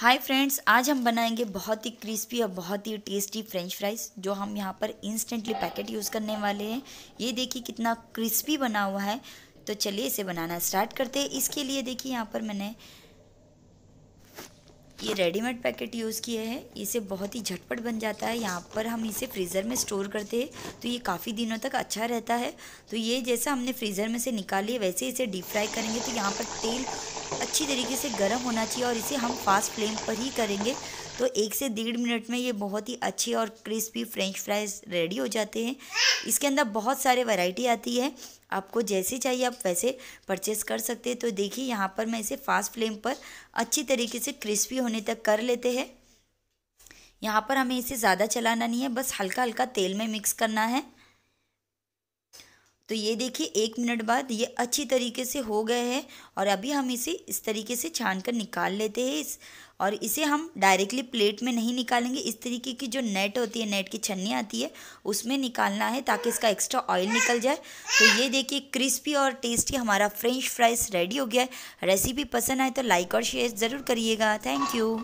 hi friends आज हम बनाएंगे बहुत ही क्रिस्पी और बहुत ही टेस्टी फ्रेंच फ्राइज जो हम यहाँ पर इंस्टेंटली पैकेट यूज़ करने वाले हैं ये देखिए कितना क्रिस्पी बना हुआ है तो चलिए इसे बनाना स्टार्ट करते हैं इसके लिए देखिए यहाँ पर मैंने ये रेडीमेड पैकेट यूज़ किए हैं इसे बहुत ही झटपट बन जाता है यहाँ पर हम इसे फ्रीज़र में स्टोर करते हैं तो ये काफ़ी दिनों तक अच्छा रहता है तो ये जैसा हमने फ्रीज़र में से निकाली है वैसे इसे डीप फ्राई करेंगे तो यहाँ पर तेल अच्छी तरीके से गर्म होना चाहिए और इसे हम फास्ट फ्लेम पर ही करेंगे तो एक से डेढ़ मिनट में ये बहुत ही अच्छे और क्रिस्पी फ्रेंच फ्राइज रेडी हो जाते हैं इसके अंदर बहुत सारे वैरायटी आती है आपको जैसे चाहिए आप वैसे परचेस कर सकते हैं तो देखिए यहाँ पर मैं इसे फास्ट फ्लेम पर अच्छी तरीके से क्रिस्पी होने तक कर लेते हैं यहाँ पर हमें इसे ज़्यादा चलाना नहीं है बस हल्का हल्का तेल में मिक्स करना है तो ये देखिए एक मिनट बाद ये अच्छी तरीके से हो गए हैं और अभी हम इसे इस तरीके से छान कर निकाल लेते हैं इस और इसे हम डायरेक्टली प्लेट में नहीं निकालेंगे इस तरीके की जो नेट होती है नेट की छन्नी आती है उसमें निकालना है ताकि इसका एक्स्ट्रा ऑयल निकल जाए तो ये देखिए क्रिस्पी और टेस्टी हमारा फ्रेंच फ्राइज़ रेडी हो गया है रेसिपी पसंद आए तो लाइक और शेयर ज़रूर करिएगा थैंक यू